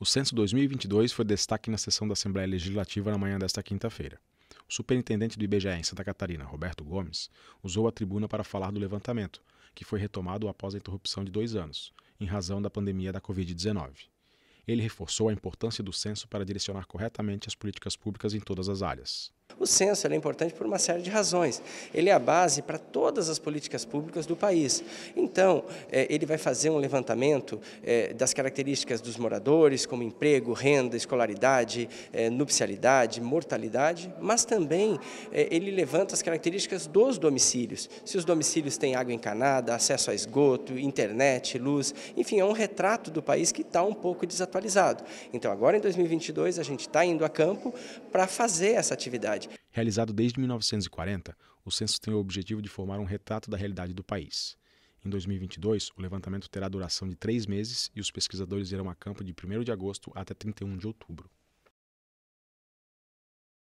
O censo 2022 foi destaque na sessão da Assembleia Legislativa na manhã desta quinta-feira. O superintendente do IBGE em Santa Catarina, Roberto Gomes, usou a tribuna para falar do levantamento, que foi retomado após a interrupção de dois anos, em razão da pandemia da Covid-19. Ele reforçou a importância do censo para direcionar corretamente as políticas públicas em todas as áreas. O censo é importante por uma série de razões. Ele é a base para todas as políticas públicas do país. Então, eh, ele vai fazer um levantamento eh, das características dos moradores, como emprego, renda, escolaridade, eh, nupcialidade, mortalidade, mas também ele levanta as características dos domicílios. Se os domicílios têm água encanada, acesso a esgoto, internet, luz, enfim, é um retrato do país que está um pouco desatualizado. Então, agora em 2022, a gente está indo a campo para fazer essa atividade. Realizado desde 1940, o censo tem o objetivo de formar um retrato da realidade do país. Em 2022, o levantamento terá duração de três meses e os pesquisadores irão a campo de 1 de agosto até 31 de outubro.